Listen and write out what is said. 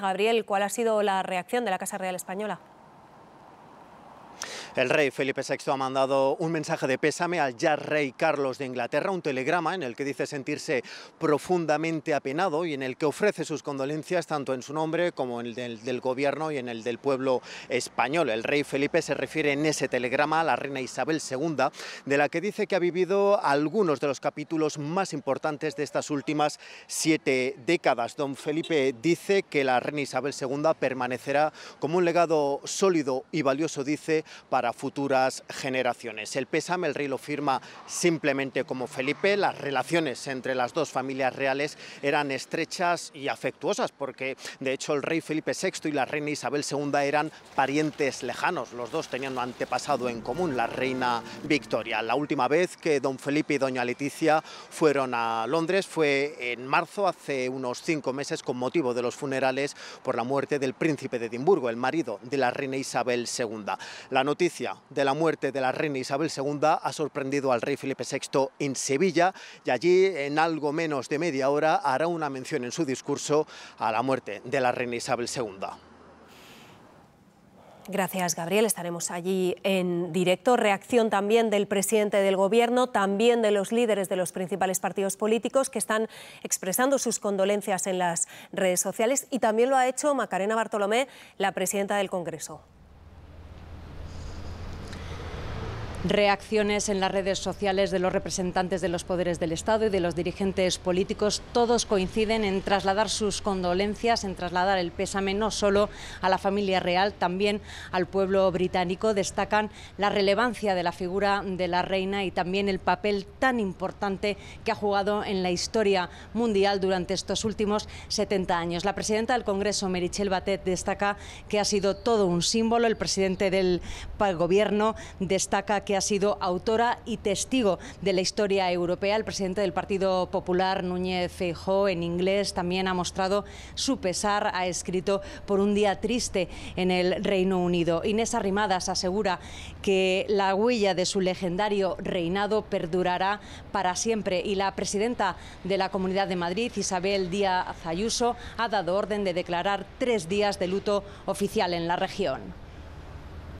Gabriel, ¿cuál ha sido la reacción de la Casa Real Española? El rey Felipe VI ha mandado un mensaje de pésame al ya rey Carlos de Inglaterra, un telegrama en el que dice sentirse profundamente apenado y en el que ofrece sus condolencias tanto en su nombre como en el del, gobierno y en el del pueblo español. El rey Felipe se refiere en ese telegrama a la reina Isabel II, de la que dice que ha vivido algunos de los capítulos más importantes de estas últimas siete décadas. Don Felipe dice que la reina Isabel II permanecerá como un legado sólido y valioso, dice, para futuras generaciones. El pésame el rey lo firma simplemente como Felipe. Las relaciones entre las dos familias reales eran estrechas y afectuosas porque de hecho el rey Felipe VI y la reina Isabel II eran parientes lejanos. Los dos tenían un antepasado en común, la reina Victoria. La última vez que don Felipe y doña Leticia fueron a Londres fue en marzo, hace unos cinco meses, con motivo de los funerales por la muerte del príncipe de Edimburgo, el marido de la reina Isabel II. La noticia de la muerte de la reina Isabel II ha sorprendido al rey Felipe VI en Sevilla y allí en algo menos de media hora hará una mención en su discurso a la muerte de la reina Isabel II. Gracias, Gabriel. Estaremos allí en directo. Reacción también del presidente del Gobierno, también de los líderes de los principales partidos políticos que están expresando sus condolencias en las redes sociales. Y también lo ha hecho Macarena Bartolomé, la presidenta del Congreso. reacciones en las redes sociales de los representantes de los poderes del Estado y de los dirigentes políticos. Todos coinciden en trasladar sus condolencias, en trasladar el pésame no solo a la familia real, también al pueblo británico. Destacan la relevancia de la figura de la reina y también el papel tan importante que ha jugado en la historia mundial durante estos últimos 70 años. La presidenta del Congreso, Merichel Batet, destaca que ha sido todo un símbolo. El presidente del gobierno destaca que ha sido autora y testigo de la historia europea. El presidente del Partido Popular, Núñez Feijó, en inglés, también ha mostrado su pesar, ha escrito por un día triste en el Reino Unido. Inés Arrimadas asegura que la huella de su legendario reinado perdurará para siempre y la presidenta de la Comunidad de Madrid, Isabel Díaz Ayuso, ha dado orden de declarar tres días de luto oficial en la región.